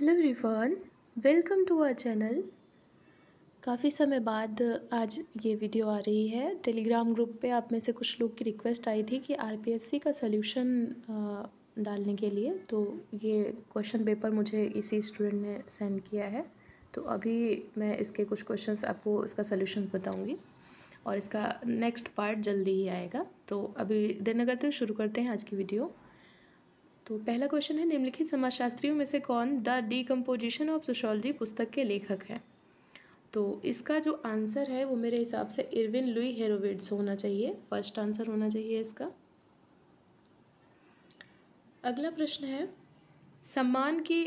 hello everyone welcome to our channel काफ़ी समय बाद आज ये वीडियो आ रही है टेलीग्राम ग्रुप पे आप में से कुछ लोग की रिक्वेस्ट आई थी कि आरपीएससी का सोल्यूशन डालने के लिए तो ये क्वेश्चन पेपर मुझे इसी स्टूडेंट ने सेंड किया है तो अभी मैं इसके कुछ क्वेश्चंस आपको इसका सोल्यूशन बताऊँगी और इसका नेक्स्ट पार्ट जल्दी ही आएगा तो अभी देर न करते शुरू करते हैं आज की वीडियो तो पहला क्वेश्चन है निम्नलिखित समाजशास्त्रियों में से कौन द डीकम्पोजिशन ऑफ सोशोलॉजी पुस्तक के लेखक हैं तो इसका जो आंसर है वो मेरे हिसाब से इरविन लुई हेरोविड्स होना चाहिए फर्स्ट आंसर होना चाहिए इसका अगला प्रश्न है सम्मान की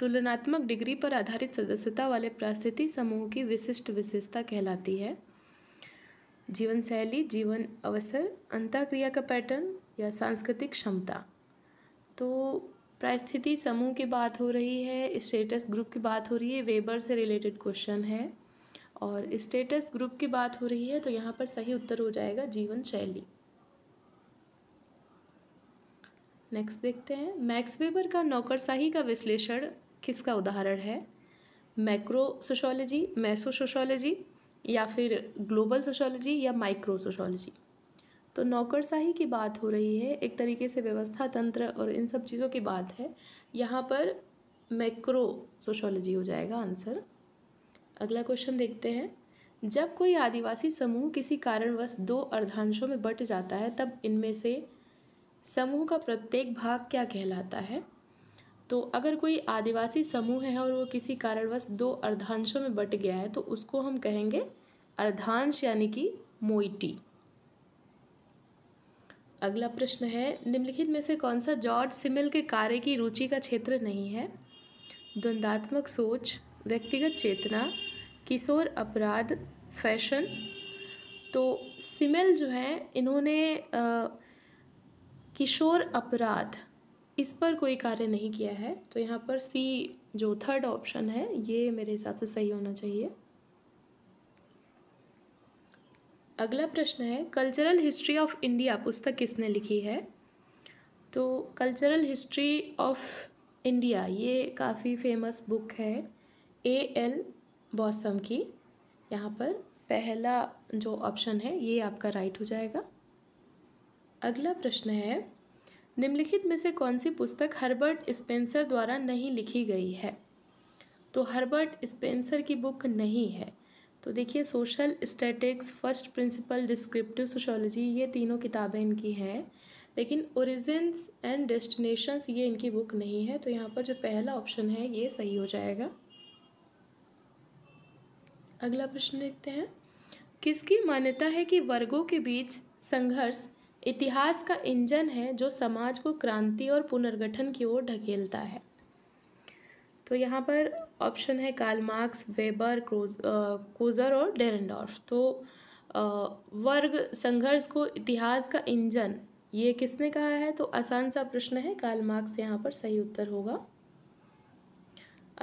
तुलनात्मक डिग्री पर आधारित सदस्यता वाले परिस्थिति समूह की विशिष्ट विशेषता कहलाती है जीवन शैली जीवन अवसर अंतःक्रिया का पैटर्न या सांस्कृतिक क्षमता तो परिस्थिति समूह की बात हो रही है स्टेटस ग्रुप की बात हो रही है वेबर से रिलेटेड क्वेश्चन है और स्टेटस ग्रुप की बात हो रही है तो यहाँ पर सही उत्तर हो जाएगा जीवन शैली नेक्स्ट देखते हैं मैक्स वेबर का नौकरशाही का विश्लेषण किसका उदाहरण है मैक्रो सोशोलॉजी मैसो सोशोलॉजी या फिर ग्लोबल सोशोलॉजी या माइक्रो सोशोलॉजी तो नौकरशाही की बात हो रही है एक तरीके से व्यवस्था तंत्र और इन सब चीज़ों की बात है यहाँ पर मैक्रो सोशोलॉजी हो जाएगा आंसर अगला क्वेश्चन देखते हैं जब कोई आदिवासी समूह किसी कारणवश दो अर्धांशों में बट जाता है तब इनमें से समूह का प्रत्येक भाग क्या कहलाता है तो अगर कोई आदिवासी समूह है और वो किसी कारणवश दो अर्धांशों में बट गया है तो उसको हम कहेंगे अर्धांश यानी कि मोइटी अगला प्रश्न है निम्नलिखित में से कौन सा जॉर्ज सिमिल के कार्य की रुचि का क्षेत्र नहीं है द्वंद्वात्मक सोच व्यक्तिगत चेतना किशोर अपराध फैशन तो सिमिल जो है इन्होंने किशोर अपराध इस पर कोई कार्य नहीं किया है तो यहाँ पर सी जो थर्ड ऑप्शन है ये मेरे हिसाब से सही होना चाहिए अगला प्रश्न है कल्चरल हिस्ट्री ऑफ इंडिया पुस्तक किसने लिखी है तो कल्चरल हिस्ट्री ऑफ इंडिया ये काफ़ी फेमस बुक है ए एल बॉसम की यहाँ पर पहला जो ऑप्शन है ये आपका राइट हो जाएगा अगला प्रश्न है निम्नलिखित में से कौन सी पुस्तक हर्बर्ट स्पेंसर द्वारा नहीं लिखी गई है तो हर्बर्ट स्पेंसर की बुक नहीं है तो देखिए social statics first principle descriptive sociology ये तीनों किताबें इनकी हैं लेकिन ओरिजिन्स एंड डेस्टिनेशंस ये इनकी बुक नहीं है तो यहाँ पर जो पहला ऑप्शन है ये सही हो जाएगा अगला प्रश्न देखते हैं किसकी मान्यता है कि वर्गों के बीच संघर्ष इतिहास का इंजन है जो समाज को क्रांति और पुनर्गठन की ओर ढकेलता है तो यहाँ पर ऑप्शन है कार्ल मार्क्स वेबर क्रोज कोजर और डेरनडॉर्फ तो वर्ग संघर्ष को इतिहास का इंजन ये किसने कहा है तो आसान सा प्रश्न है कार्ल मार्क्स यहाँ पर सही उत्तर होगा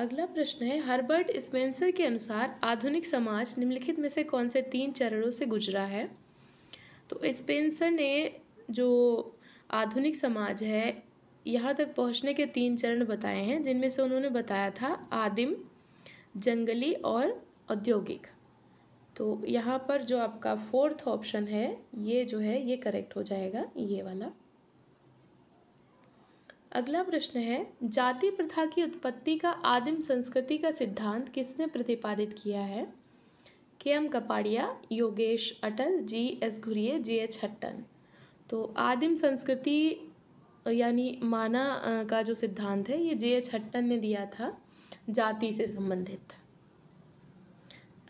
अगला प्रश्न है हर्बर्ट स्पेंसर के अनुसार आधुनिक समाज निम्नलिखित में से कौन से तीन चरणों से गुजरा है तो स्पेंसर ने जो आधुनिक समाज है यहाँ तक पहुँचने के तीन चरण बताए हैं जिनमें से उन्होंने बताया था आदिम जंगली और औद्योगिक तो यहाँ पर जो आपका फोर्थ ऑप्शन है ये जो है ये करेक्ट हो जाएगा ये वाला अगला प्रश्न है जाति प्रथा की उत्पत्ति का आदिम संस्कृति का सिद्धांत किसने प्रतिपादित किया है K M Kapadia Yogesh Atal G S Ghurye G H Hutton तो आदिम संस्कृति यानी माना का जो सिद्धांत है ये जे एच हट्टन ने दिया था जाति से संबंधित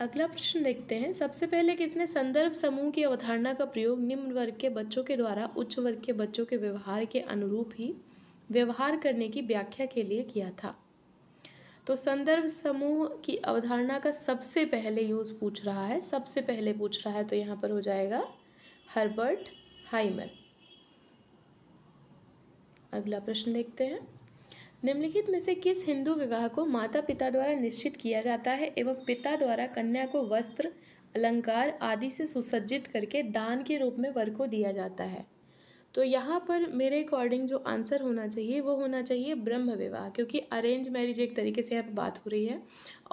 अगला प्रश्न देखते हैं सबसे पहले किसने संदर्भ समूह की अवधारणा का प्रयोग निम्न वर्ग के बच्चों के द्वारा उच्च वर्ग के बच्चों के व्यवहार के अनुरूप ही व्यवहार करने की व्याख्या के लिए किया था तो संदर्भ समूह की अवधारणा का सबसे पहले यूज़ पूछ रहा है सबसे पहले पूछ रहा है तो यहाँ पर हो जाएगा हर्बर्ट हाइमन अगला प्रश्न देखते हैं निम्नलिखित में से किस हिंदू विवाह को माता पिता द्वारा निश्चित किया जाता है एवं पिता द्वारा कन्या को वस्त्र अलंकार आदि से सुसज्जित करके दान के रूप में वर को दिया जाता है तो यहाँ पर मेरे अकॉर्डिंग जो आंसर होना चाहिए वो होना चाहिए ब्रह्म विवाह क्योंकि अरेंज मैरिज एक तरीके से यहाँ बात हो रही है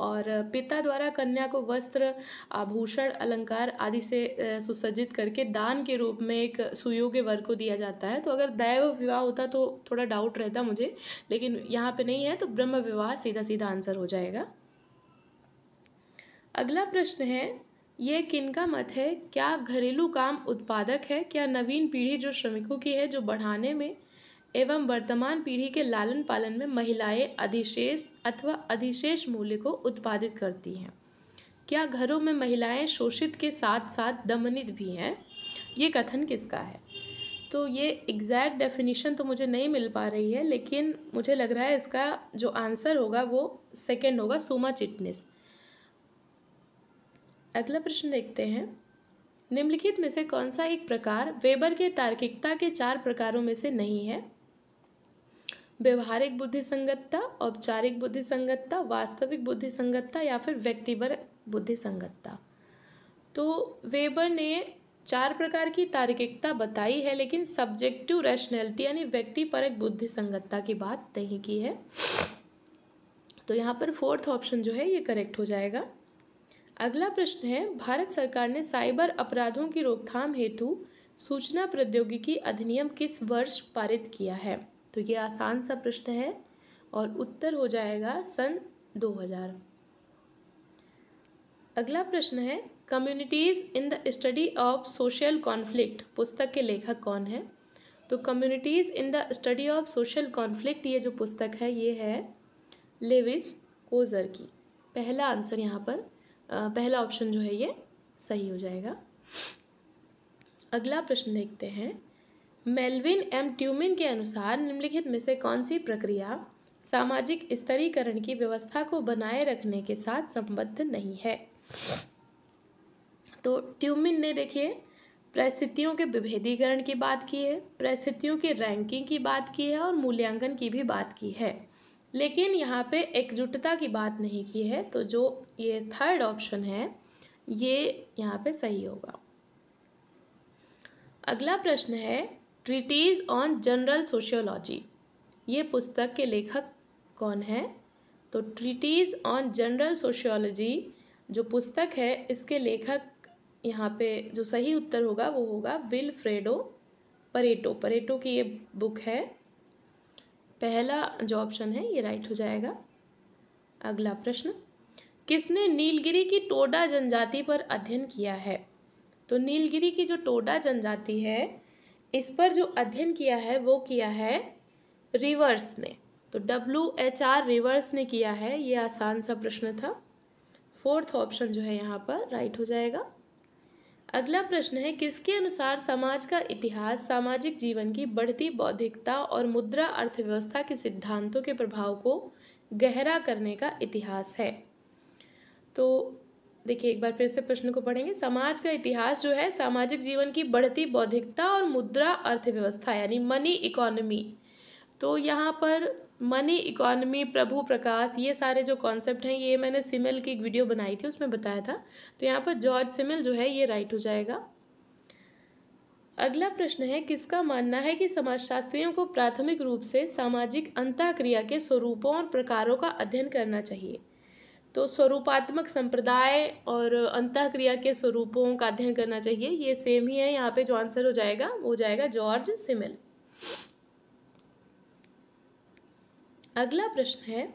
और पिता द्वारा कन्या को वस्त्र आभूषण अलंकार आदि से सुसज्जित करके दान के रूप में एक सुयोग्य वर्ग को दिया जाता है तो अगर दैव विवाह होता तो थोड़ा डाउट रहता मुझे लेकिन यहाँ पर नहीं है तो ब्रह्म विवाह सीधा सीधा आंसर हो जाएगा अगला प्रश्न है ये किन का मत है क्या घरेलू काम उत्पादक है क्या नवीन पीढ़ी जो श्रमिकों की है जो बढ़ाने में एवं वर्तमान पीढ़ी के लालन पालन में महिलाएं अधिशेष अथवा अधिशेष मूल्य को उत्पादित करती हैं क्या घरों में महिलाएं शोषित के साथ साथ दमनित भी हैं ये कथन किसका है तो ये एग्जैक्ट डेफिनेशन तो मुझे नहीं मिल पा रही है लेकिन मुझे लग रहा है इसका जो आंसर होगा वो सेकेंड होगा सुमा चिटनेस अगला प्रश्न देखते हैं निम्नलिखित में से कौन सा एक प्रकार वेबर के तार्किकता के चार प्रकारों में से नहीं है व्यवहारिक बुद्धि संगतता औपचारिक बुद्धि संगतता वास्तविक बुद्धि संगतता या फिर व्यक्तिवर बुद्धि संगतता तो वेबर ने चार प्रकार की तार्किकता बताई है लेकिन सब्जेक्टिव रैशनैलिटी यानी व्यक्तिपरक बुद्धि संगतता की बात नहीं की है तो यहाँ पर फोर्थ ऑप्शन जो है ये करेक्ट हो जाएगा अगला प्रश्न है भारत सरकार ने साइबर अपराधों की रोकथाम हेतु सूचना प्रौद्योगिकी अधिनियम किस वर्ष पारित किया है तो ये आसान सा प्रश्न है और उत्तर हो जाएगा सन 2000 अगला प्रश्न है communities in the study of social conflict पुस्तक के लेखक कौन है तो communities in the study of social conflict ये जो पुस्तक है ये है लेविस कोजर की पहला आंसर यहाँ पर पहला ऑप्शन जो है ये सही हो जाएगा अगला प्रश्न देखते हैं मेलविन एम ट्यूमिन के अनुसार निम्नलिखित में से कौन सी प्रक्रिया सामाजिक स्तरीकरण की व्यवस्था को बनाए रखने के साथ संबद्ध नहीं है तो ट्यूमिन ने देखिए परिस्थितियों के विभेदीकरण की बात की है परिस्थितियों के रैंकिंग की बात की है और मूल्यांकन की भी बात की है लेकिन यहाँ पे एकजुटता की बात नहीं की है तो जो ये थर्ड ऑप्शन है ये यहाँ पे सही होगा अगला प्रश्न है ट्रिटीज़ ऑन जनरल सोशियोलॉजी ये पुस्तक के लेखक कौन है तो ट्रिटीज़ ऑन जनरल सोशियोलॉजी जो पुस्तक है इसके लेखक यहाँ पे जो सही उत्तर होगा वो होगा विल फ्रेडो परेटो परेटो की ये बुक है पहला जो ऑप्शन है ये राइट हो जाएगा अगला प्रश्न किसने नीलगिरी की टोडा जनजाति पर अध्ययन किया है तो नीलगिरी की जो टोडा जनजाति है इस पर जो अध्ययन किया है वो किया है रिवर्स ने तो डब्ल्यू एच आर रिवर्स ने किया है ये आसान सा प्रश्न था फोर्थ ऑप्शन जो है यहाँ पर राइट हो जाएगा अगला प्रश्न है किसके अनुसार समाज का इतिहास सामाजिक जीवन की बढ़ती बौद्धिकता और मुद्रा अर्थव्यवस्था के सिद्धांतों के प्रभाव को गहरा करने का इतिहास है तो देखिए एक बार फिर से प्रश्न को पढ़ेंगे समाज का इतिहास जो है सामाजिक जीवन की बढ़ती बौद्धिकता और मुद्रा अर्थव्यवस्था यानी मनी इकोनमी तो यहाँ पर मनी इकोनमी प्रभु प्रकाश ये सारे जो कॉन्सेप्ट हैं ये मैंने सिमिल की एक वीडियो बनाई थी उसमें बताया था तो यहाँ पर जॉर्ज सिमिल जो है ये राइट हो जाएगा अगला प्रश्न है किसका मानना है कि समाजशास्त्रियों को प्राथमिक रूप से सामाजिक अंतःक्रिया के स्वरूपों और प्रकारों का अध्ययन करना चाहिए तो स्वरूपात्मक संप्रदाय और अंतःक्रिया के स्वरूपों का अध्ययन करना चाहिए ये सेम ही है यहाँ पे जो आंसर हो जाएगा वो जाएगा जॉर्ज सिमिल अगला प्रश्न है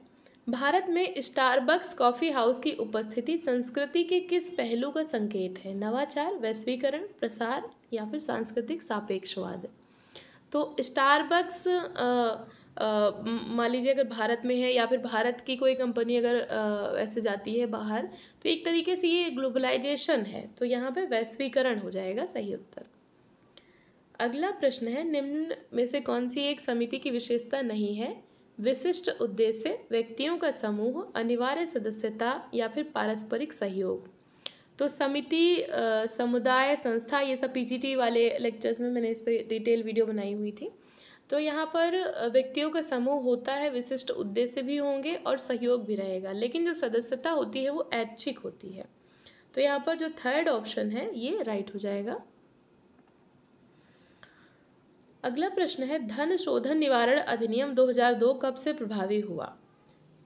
भारत में स्टारबक्स कॉफ़ी हाउस की उपस्थिति संस्कृति के किस पहलू का संकेत है नवाचार वैश्वीकरण प्रसार या फिर सांस्कृतिक सापेक्षवाद तो स्टारबक्स मान लीजिए अगर भारत में है या फिर भारत की कोई कंपनी अगर आ, ऐसे जाती है बाहर तो एक तरीके से ये ग्लोबलाइजेशन है तो यहाँ पे वैश्वीकरण हो जाएगा सही उत्तर अगला प्रश्न है निम्न में से कौन सी एक समिति की विशेषता नहीं है विशिष्ट उद्देश्य व्यक्तियों का समूह अनिवार्य सदस्यता या फिर पारस्परिक सहयोग तो समिति समुदाय संस्था ये सब पीजीटी वाले लेक्चर्स में मैंने इस पर डिटेल वीडियो बनाई हुई थी तो यहाँ पर व्यक्तियों का समूह होता है विशिष्ट उद्देश्य भी होंगे और सहयोग भी रहेगा लेकिन जो सदस्यता होती है वो ऐच्छिक होती है तो यहाँ पर जो थर्ड ऑप्शन है ये राइट हो जाएगा अगला प्रश्न है धन शोधन निवारण अधिनियम 2002 कब से प्रभावी हुआ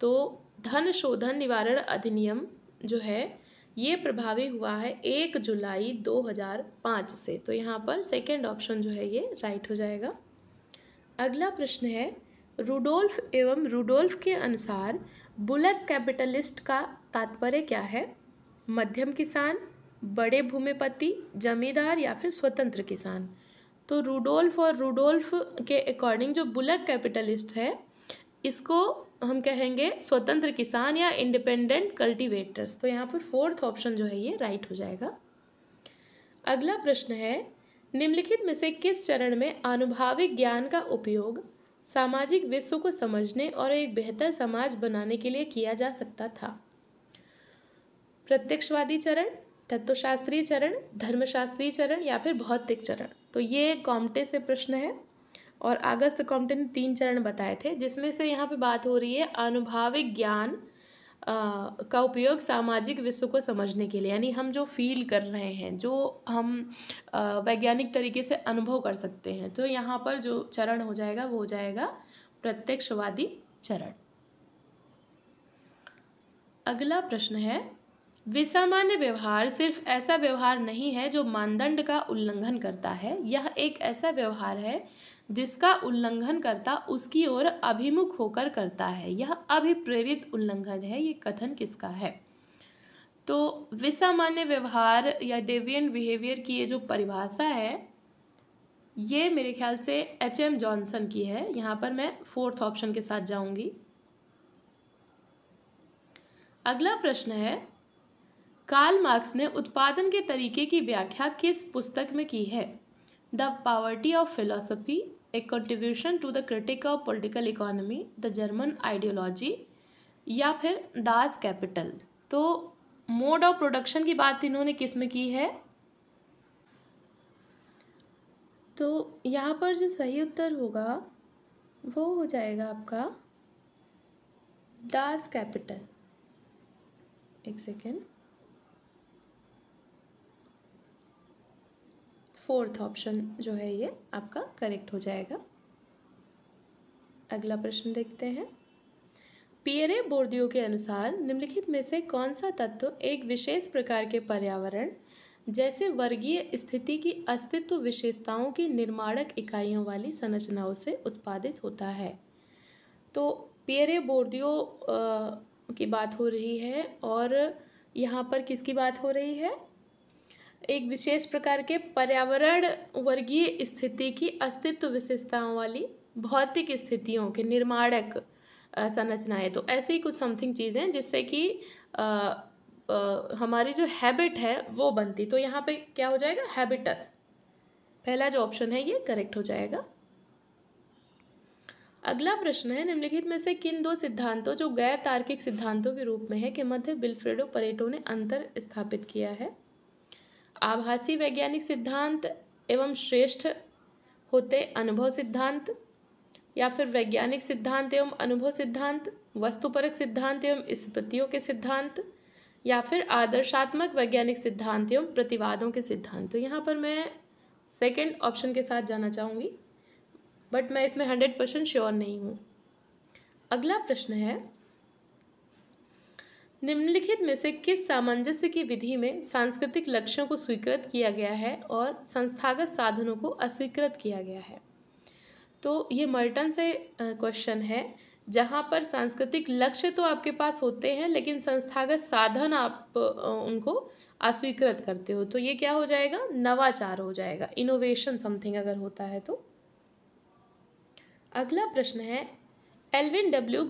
तो धन शोधन निवारण अधिनियम जो है ये प्रभावी हुआ है एक जुलाई 2005 से तो यहाँ पर सेकेंड ऑप्शन जो है ये राइट हो जाएगा अगला प्रश्न है रूडोल्फ एवं रूडोल्फ के अनुसार बुलक कैपिटलिस्ट का तात्पर्य क्या है मध्यम किसान बड़े भूमिपति जमींदार या फिर स्वतंत्र किसान तो रूडोल्फ और रूडोल्फ के अकॉर्डिंग जो बुलक कैपिटलिस्ट है इसको हम कहेंगे स्वतंत्र किसान या इंडिपेंडेंट कल्टीवेटर्स तो यहाँ पर फोर्थ ऑप्शन जो है ये राइट हो जाएगा अगला प्रश्न है निम्नलिखित में से किस चरण में आनुभाविक ज्ञान का उपयोग सामाजिक विश्व को समझने और एक बेहतर समाज बनाने के लिए किया जा सकता था प्रत्यक्षवादी चरण तत्वशास्त्रीय चरण धर्मशास्त्रीय चरण या फिर भौतिक चरण तो ये कॉम्टे से प्रश्न है और अगस्त कॉम्टे ने तीन चरण बताए थे जिसमें से यहाँ पे बात हो रही है अनुभाविक ज्ञान का उपयोग सामाजिक विश्व को समझने के लिए यानी हम जो फील कर रहे हैं जो हम वैज्ञानिक तरीके से अनुभव कर सकते हैं तो यहाँ पर जो चरण हो जाएगा वो हो जाएगा प्रत्यक्षवादी चरण अगला प्रश्न है विसामान्य व्यवहार सिर्फ ऐसा व्यवहार नहीं है जो मानदंड का उल्लंघन करता है यह एक ऐसा व्यवहार है जिसका उल्लंघन करता उसकी ओर अभिमुख होकर करता है यह अभिप्रेरित उल्लंघन है ये कथन किसका है तो विसामान्य व्यवहार या डेवियंट बिहेवियर की ये जो परिभाषा है ये मेरे ख्याल से एच एम जॉनसन की है यहाँ पर मैं फोर्थ ऑप्शन के साथ जाऊँगी अगला प्रश्न है कार्ल मार्क्स ने उत्पादन के तरीके की व्याख्या किस पुस्तक में की है the poverty of philosophy a contribution to the critique of political economy the German ideology या फिर दास कैपिटल तो मोड ऑफ प्रोडक्शन की बात इन्होंने किस में की है तो यहाँ पर जो सही उत्तर होगा वो हो जाएगा आपका दास कैपिटल एक सेकेंड फोर्थ ऑप्शन जो है ये आपका करेक्ट हो जाएगा अगला प्रश्न देखते हैं पियरे बोर्डियो के अनुसार निम्नलिखित में से कौन सा तत्व एक विशेष प्रकार के पर्यावरण जैसे वर्गीय स्थिति की अस्तित्व विशेषताओं की निर्माणक इकाइयों वाली संरचनाओं से उत्पादित होता है तो पियरे बोर्डियो की बात हो रही है और यहाँ पर किसकी बात हो रही है एक विशेष प्रकार के पर्यावरण वर्गीय स्थिति की अस्तित्व विशेषताओं वाली भौतिक स्थितियों के निर्माणक संरचनाएं तो ऐसे ही कुछ समथिंग चीज़ें जिससे कि हमारी जो हैबिट है वो बनती तो यहाँ पे क्या हो जाएगा हैबिटस पहला जो ऑप्शन है ये करेक्ट हो जाएगा अगला प्रश्न है निम्नलिखित में से किन दो सिद्धांतों जो गैर तार्किक सिद्धांतों के रूप में है के मध्य बिल्फ्रेडो परेटो ने अंतर स्थापित किया है आभासी वैज्ञानिक सिद्धांत एवं श्रेष्ठ होते अनुभव सिद्धांत या फिर वैज्ञानिक सिद्धांत एवं अनुभव सिद्धांत वस्तुपरक सिद्धांत एवं स्मृतियों के सिद्धांत या फिर आदर्शात्मक वैज्ञानिक सिद्धांत एवं प्रतिवादों के सिद्धांत तो यहाँ पर मैं सेकेंड ऑप्शन के साथ जाना चाहूँगी बट मैं इसमें हंड्रेड परसेंट श्योर नहीं हूँ अगला प्रश्न है निम्नलिखित में से किस सामंजस्य की विधि में सांस्कृतिक लक्ष्यों को स्वीकृत किया गया है और संस्थागत साधनों को अस्वीकृत किया गया है तो ये मर्टन से क्वेश्चन है जहाँ पर सांस्कृतिक लक्ष्य तो आपके पास होते हैं लेकिन संस्थागत साधन आप उनको अस्वीकृत करते हो तो ये क्या हो जाएगा नवाचार हो जाएगा इनोवेशन समथिंग अगर होता है तो अगला प्रश्न है एल्विन डब्ल्यू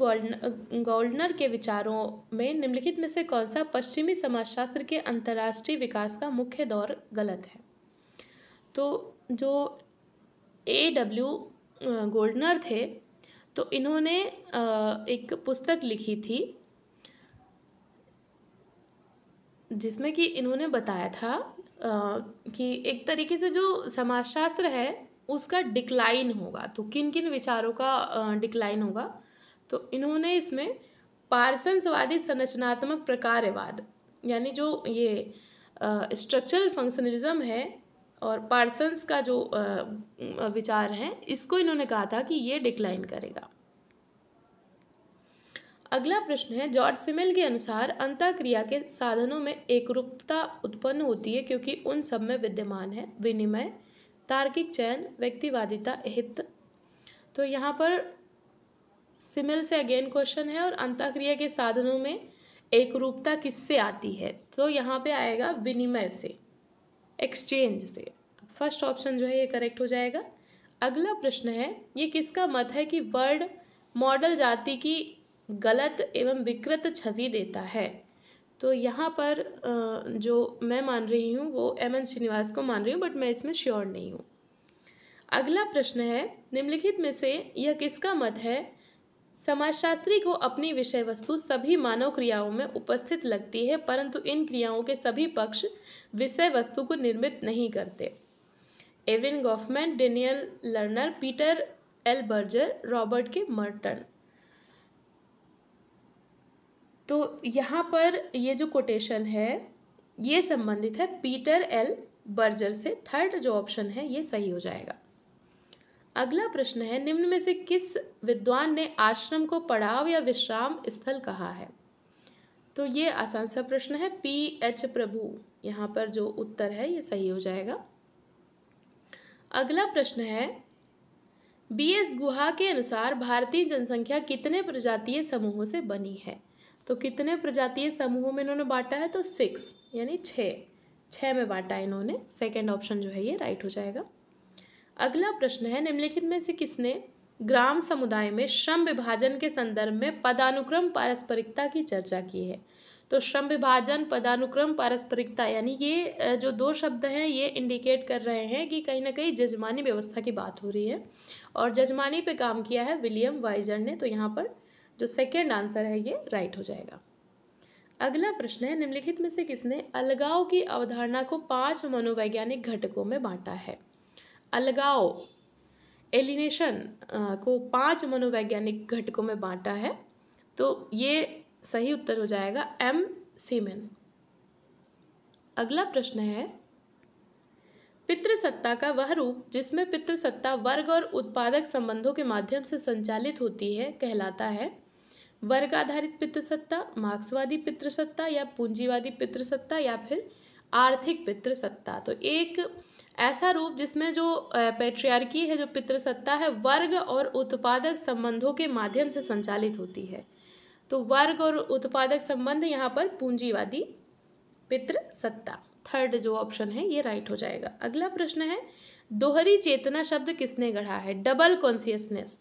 गोल्डनर के विचारों में निम्नलिखित में से कौन सा पश्चिमी समाजशास्त्र के अंतर्राष्ट्रीय विकास का मुख्य दौर गलत है तो जो ए डब्ल्यू गोल्डनर थे तो इन्होंने एक पुस्तक लिखी थी जिसमें कि इन्होंने बताया था कि एक तरीके से जो समाजशास्त्र है उसका डिक्लाइन होगा तो किन किन विचारों का डिक्लाइन होगा तो इन्होंने इसमें पार्सन्सवादी संरचनात्मक प्रकारवाद यानी जो ये स्ट्रक्चरल फंक्शनलिज्म है और पार्सन्स का जो आ, विचार है इसको इन्होंने कहा था कि ये डिक्लाइन करेगा अगला प्रश्न है जॉर्ज सिमेल के अनुसार अंतःक्रिया के साधनों में एकरूपता उत्पन्न होती है क्योंकि उन सब में विद्यमान है विनिमय तार्किक चयन व्यक्तिवादिता हित तो यहाँ पर सिमिल से अगेन क्वेश्चन है और अंतक्रिया के साधनों में एक रूपता किससे आती है तो यहाँ पे आएगा विनिमय से एक्सचेंज से फर्स्ट ऑप्शन जो है ये करेक्ट हो जाएगा अगला प्रश्न है ये किसका मत है कि वर्ड मॉडल जाति की गलत एवं विकृत छवि देता है तो यहाँ पर जो मैं मान रही हूँ वो एम एन श्रीनिवास को मान रही हूँ बट मैं इसमें श्योर नहीं हूँ अगला प्रश्न है निम्नलिखित में से यह किसका मत है समाजशास्त्री को अपनी विषय वस्तु सभी मानव क्रियाओं में उपस्थित लगती है परंतु इन क्रियाओं के सभी पक्ष विषय वस्तु को निर्मित नहीं करते एविन Goffman Daniel Lerner Peter L Berger Robert K Merton तो यहाँ पर ये जो कोटेशन है ये संबंधित है पीटर एल बर्जर से थर्ड जो ऑप्शन है ये सही हो जाएगा अगला प्रश्न है निम्न में से किस विद्वान ने आश्रम को पड़ाव या विश्राम स्थल कहा है तो ये आसान सा प्रश्न है पी एच प्रभु यहाँ पर जो उत्तर है ये सही हो जाएगा अगला प्रश्न है बी एस गुहा के अनुसार भारतीय जनसंख्या कितने प्रजातीय समूहों से बनी है तो कितने प्रजातीय समूहों में इन्होंने बांटा है तो सिक्स यानी छः छः में बांटा है इन्होंने सेकेंड ऑप्शन जो है ये राइट हो जाएगा अगला प्रश्न है निम्नलिखित में से किसने ग्राम समुदाय में श्रम विभाजन के संदर्भ में पदानुक्रम पारस्परिकता की चर्चा की है तो श्रम विभाजन पदानुक्रम पारस्परिकता यानी ये जो दो शब्द हैं ये इंडिकेट कर रहे हैं कि कहीं ना कहीं जजमानी व्यवस्था की बात हो रही है और जजमानी पे काम किया है विलियम वाइजर ने तो यहाँ पर जो सेकेंड आंसर है ये राइट हो जाएगा अगला प्रश्न है निम्नलिखित में से किसने अलगाव की अवधारणा को पांच मनोवैज्ञानिक घटकों में बांटा है अलगाव एलिनेशन को पांच मनोवैज्ञानिक घटकों में बांटा है तो ये सही उत्तर हो जाएगा एम सीमेन अगला प्रश्न है पितृसत्ता का वह रूप जिसमें पितृसत्ता वर्ग और उत्पादक संबंधों के माध्यम से संचालित होती है कहलाता है वर्ग आधारित पितृसत्ता मार्क्सवादी पितृसत्ता या पूंजीवादी पितृसत्ता या फिर आर्थिक पितृसत्ता तो एक ऐसा रूप जिसमें जो पेट्रियार्की है जो पितृसत्ता है वर्ग और उत्पादक संबंधों के माध्यम से संचालित होती है तो वर्ग और उत्पादक संबंध यहाँ पर पूंजीवादी पितृसत्ता थर्ड जो ऑप्शन है ये राइट हो जाएगा अगला प्रश्न है दोहरी चेतना शब्द किसने गढ़ा है डबल कॉन्सियसनेस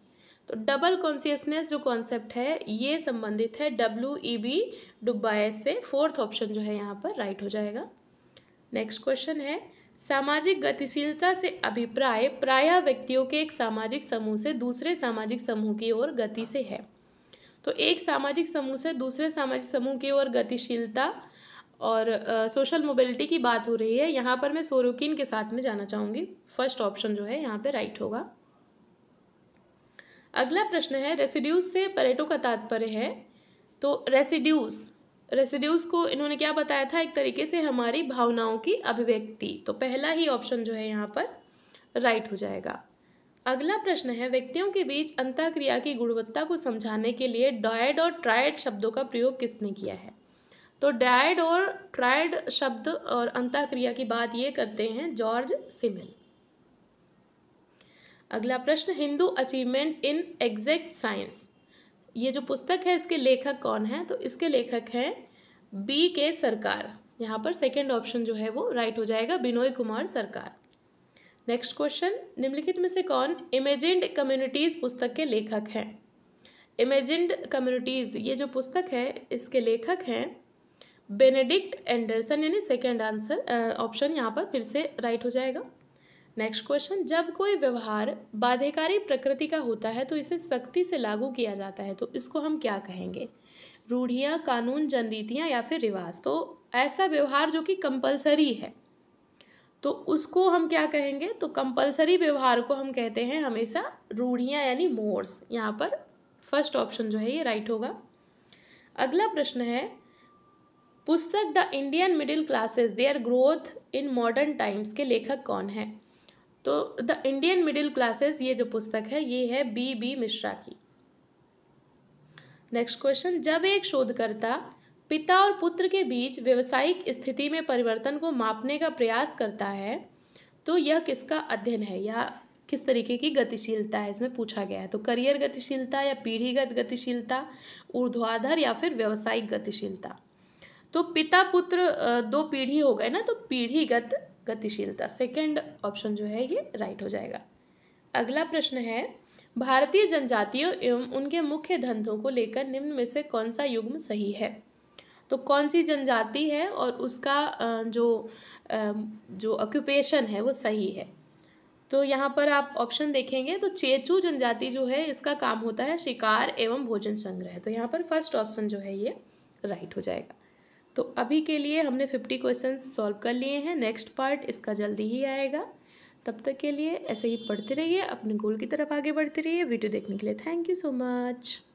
तो डबल कॉन्सियसनेस जो कॉन्सेप्ट है ये संबंधित है डब्ल्यू ई बी डुब्बाए से फोर्थ ऑप्शन जो है यहाँ पर राइट हो जाएगा नेक्स्ट क्वेश्चन है सामाजिक गतिशीलता से अभिप्राय प्राय व्यक्तियों के एक सामाजिक समूह से दूसरे सामाजिक समूह की ओर गति से है तो एक सामाजिक समूह से दूसरे सामाजिक समूह की ओर गतिशीलता और सोशल मोबिलिटी की बात हो रही है यहाँ पर मैं सोरोकिन के साथ में जाना चाहूँगी फर्स्ट ऑप्शन जो है यहाँ पे राइट होगा अगला प्रश्न है रेसिड्यूज से परेटो का तात्पर्य है तो रेसिड्यूज रेसिड्यूज को इन्होंने क्या बताया था एक तरीके से हमारी भावनाओं की अभिव्यक्ति तो पहला ही ऑप्शन जो है यहाँ पर राइट हो जाएगा अगला प्रश्न है व्यक्तियों के बीच अंतःक्रिया की गुणवत्ता को समझाने के लिए डायड और ट्रायड शब्दों का प्रयोग किसने किया है तो डायड और ट्रायड शब्द और अंतःक्रिया की बात ये करते हैं जॉर्ज सिमिल अगला प्रश्न Hindu achievement in exact science ये जो पुस्तक है इसके लेखक कौन है तो इसके लेखक हैं बी के सरकार यहाँ पर सेकेंड ऑप्शन जो है वो राइट हो जाएगा बिनोय कुमार सरकार नेक्स्ट क्वेश्चन निम्नलिखित में से कौन इमेजिड कम्युनिटीज़ पुस्तक के लेखक हैं इमेजिड कम्युनिटीज़ ये जो पुस्तक है इसके लेखक हैं बेनेडिक्ट एंडरसन यानी सेकेंड आंसर ऑप्शन यहाँ पर फिर से राइट हो जाएगा नेक्स्ट क्वेश्चन जब कोई व्यवहार बाध्यकारी प्रकृति का होता है तो इसे सख्ती से लागू किया जाता है तो इसको हम क्या कहेंगे रूढ़ियाँ कानून जनरीतियाँ या फिर रिवाज तो ऐसा व्यवहार जो कि कंपलसरी है तो उसको हम क्या कहेंगे तो कंपलसरी व्यवहार को हम कहते हैं हमेशा रूढ़ियाँ यानी मोर्स यहाँ पर फर्स्ट ऑप्शन जो है ये राइट होगा अगला प्रश्न है पुस्तक the Indian middle classes their growth in modern times के लेखक कौन है तो द इंडियन मिडिल क्लासेस ये जो पुस्तक है ये है बी बी मिश्रा की नेक्स्ट क्वेश्चन जब एक शोधकर्ता पिता और पुत्र के बीच व्यवसायिक स्थिति में परिवर्तन को मापने का प्रयास करता है तो यह किसका अध्ययन है या किस तरीके की गतिशीलता है इसमें पूछा गया है तो करियर गतिशीलता या पीढ़ीगत गतिशीलता ऊर्ध्वाधर या फिर व्यवसायिक गतिशीलता तो पिता पुत्र दो पीढ़ी हो गए ना तो पीढ़ीगत गतिशीलता सेकंड ऑप्शन जो है ये राइट हो जाएगा अगला प्रश्न है भारतीय जनजातियों एवं उनके मुख्य धंधों को लेकर निम्न में से कौन सा युग्म सही है तो कौन सी जनजाति है और उसका जो जो ऑक्यूपेशन है वो सही है तो यहाँ पर आप ऑप्शन देखेंगे तो चेचू जनजाति जो है इसका काम होता है शिकार एवं भोजन संग्रह तो यहाँ पर फर्स्ट ऑप्शन जो है ये राइट हो जाएगा तो अभी के लिए हमने फिफ्टी क्वेश्चन सॉल्व कर लिए हैं नेक्स्ट पार्ट इसका जल्दी ही आएगा तब तक के लिए ऐसे ही पढ़ते रहिए अपने गोल की तरफ आगे बढ़ते रहिए वीडियो देखने के लिए थैंक यू सो मच